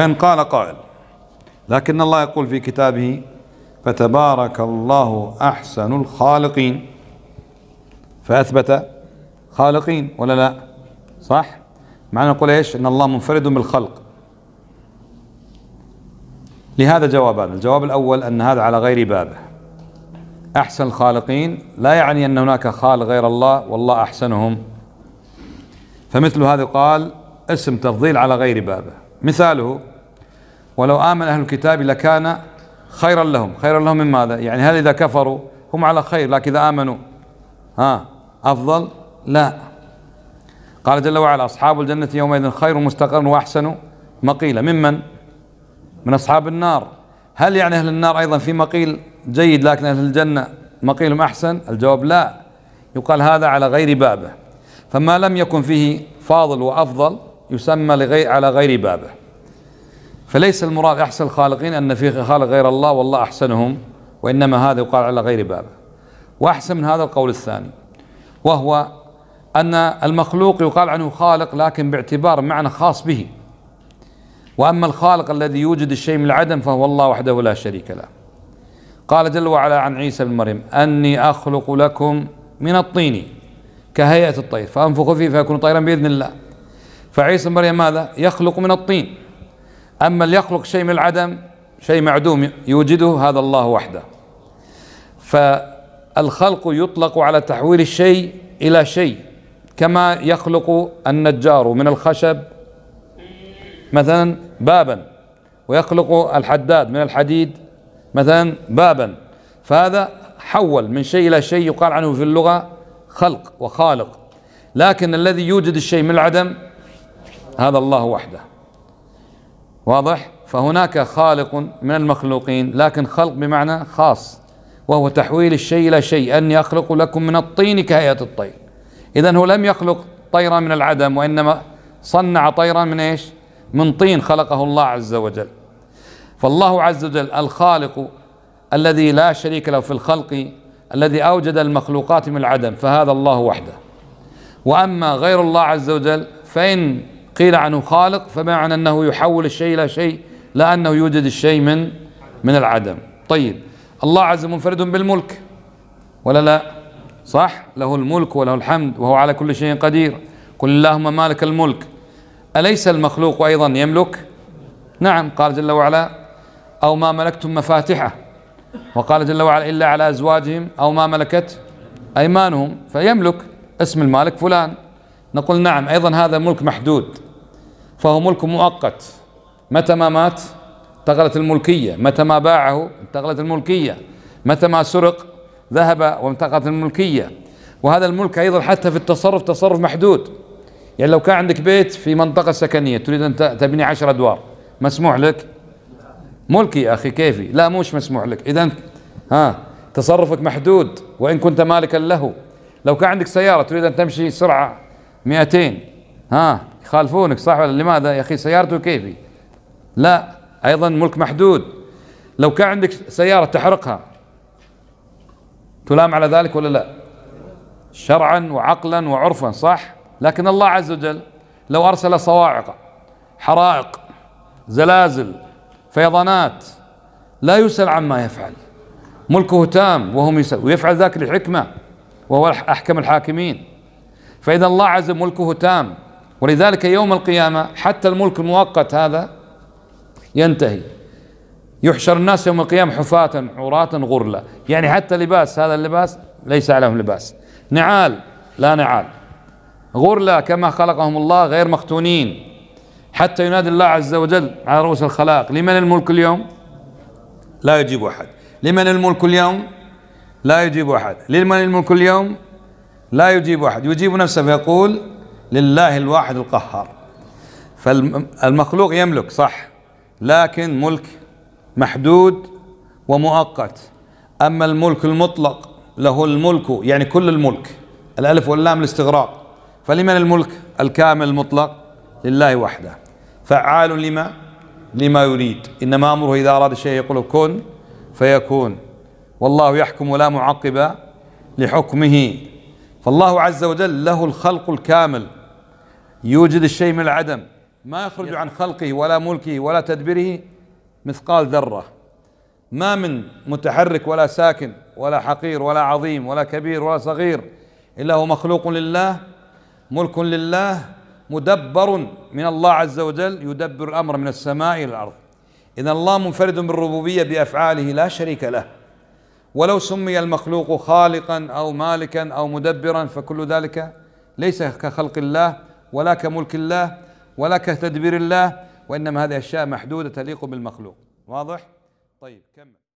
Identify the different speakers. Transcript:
Speaker 1: فإن قال قائل لكن الله يقول في كتابه فتبارك الله أحسن الخالقين فأثبت خالقين ولا لا صح معنى نقول إيش إن الله منفرد بالخلق لهذا جوابان الجواب الأول أن هذا على غير بابه أحسن الخالقين لا يعني أن هناك خالق غير الله والله أحسنهم فمثل هذا قال اسم تفضيل على غير بابه مثاله ولو آمن أهل الكتاب لكان خيرا لهم خيرا لهم من ماذا يعني هل إذا كفروا هم على خير لكن إذا آمنوا ها أفضل لا قال جل وعلا أصحاب الجنة يومئذ خير مستقر وأحسن مقيلا ممن من أصحاب النار هل يعني أهل النار أيضا في مقيل جيد لكن أهل الجنة مقيلهم أحسن الجواب لا يقال هذا على غير بابه فما لم يكن فيه فاضل وأفضل يسمى لغير على غير بابه فليس المراد أحسن الخالقين أن في خالق غير الله والله أحسنهم وإنما هذا يقال على غير بابه وأحسن من هذا القول الثاني وهو أن المخلوق يقال عنه خالق لكن باعتبار معنى خاص به وأما الخالق الذي يوجد الشيء من العدم فهو الله وحده لا شريك له قال جل وعلا عن عيسى بن مريم أني أخلق لكم من الطين كهيئة الطير فأنفخ فيه فيكون طيرا بإذن الله فعيسى بن مريم ماذا يخلق من الطين أما اللي يخلق شيء من العدم شيء معدوم يوجده هذا الله وحده فالخلق يطلق على تحويل الشيء إلى شيء كما يخلق النجار من الخشب مثلا بابا ويخلق الحداد من الحديد مثلا بابا فهذا حول من شيء إلى شيء يقال عنه في اللغة خلق وخالق لكن الذي يوجد الشيء من العدم هذا الله وحده واضح فهناك خالق من المخلوقين لكن خلق بمعنى خاص وهو تحويل الشيء إلى شيء أني أخلق لكم من الطين كهيئة الطير إذا هو لم يخلق طيرا من العدم وإنما صنع طيرا من إيش من طين خلقه الله عز وجل فالله عز وجل الخالق الذي لا شريك له في الخلق الذي أوجد المخلوقات من العدم فهذا الله وحده وأما غير الله عز وجل فإن قيل عنه خالق فمعنى أنه يحول الشيء إلى شيء لا أنه يوجد الشيء من من العدم طيب الله عز منفرد بالملك ولا لا صح له الملك وله الحمد وهو على كل شيء قدير قل اللهم مالك الملك أليس المخلوق أيضا يملك نعم قال جل وعلا أو ما ملكتم مفاتحه وقال جل وعلا إلا على أزواجهم أو ما ملكت أيمانهم فيملك اسم المالك فلان نقول نعم أيضا هذا ملك محدود فهو ملك مؤقت متى ما مات انتقلت الملكية متى ما باعه انتقلت الملكية متى ما سرق ذهب وانتقلت الملكية وهذا الملك أيضا حتى في التصرف تصرف محدود يعني لو كان عندك بيت في منطقة سكنية تريد أن تبني عشر أدوار مسموح لك ملكي يا أخي كيفي لا مش مسموح لك إذا ها تصرفك محدود وإن كنت مالكا له لو كان عندك سيارة تريد أن تمشي سرعة 200 ها يخالفونك صح ولا لماذا يا أخي سيارته كيفي لا أيضا ملك محدود لو كان عندك سيارة تحرقها تلام على ذلك ولا لا شرعا وعقلا وعرفا صح لكن الله عز وجل لو أرسل صواعق حرائق زلازل فيضانات لا يسأل عما يفعل ملكه تام وهم يسأل ويفعل ذاك لحكمة وهو أحكم الحاكمين فإذا الله عز وجل ملكه تام ولذلك يوم القيامة حتى الملك المؤقت هذا ينتهي يحشر الناس يوم القيامة حفاة عراة غرلا يعني حتى لباس هذا اللباس ليس عليهم لباس نعال لا نعال غرلا كما خلقهم الله غير مختونين حتى ينادي الله عز وجل على رؤوس الخلائق لمن الملك اليوم لا يجيب أحد لمن الملك اليوم لا يجيب أحد لمن الملك اليوم لا يجيب أحد يجيب نفسه فيقول لله الواحد القهار فالمخلوق يملك صح لكن ملك محدود ومؤقت أما الملك المطلق له الملك يعني كل الملك الألف واللام الاستغراق فلمن الملك الكامل المطلق لله وحده فعال لما لما يريد إنما أمره إذا أراد شيء يقول كن فيكون والله يحكم ولا معقب لحكمه فالله عز وجل له الخلق الكامل يوجد الشيء من العدم ما يخرج عن خلقه ولا ملكه ولا تدبيره مثقال ذره ما من متحرك ولا ساكن ولا حقير ولا عظيم ولا كبير ولا صغير الا هو مخلوق لله ملك لله مدبر من الله عز وجل يدبر الامر من السماء الى الارض اذا الله منفرد بالربوبيه بافعاله لا شريك له ولو سمي المخلوق خالقا او مالكا او مدبرا فكل ذلك ليس كخلق الله ولا كملك الله ولا كتدبير الله وإنما هذه أشياء محدودة تليق بالمخلوق واضح؟ طيب كمل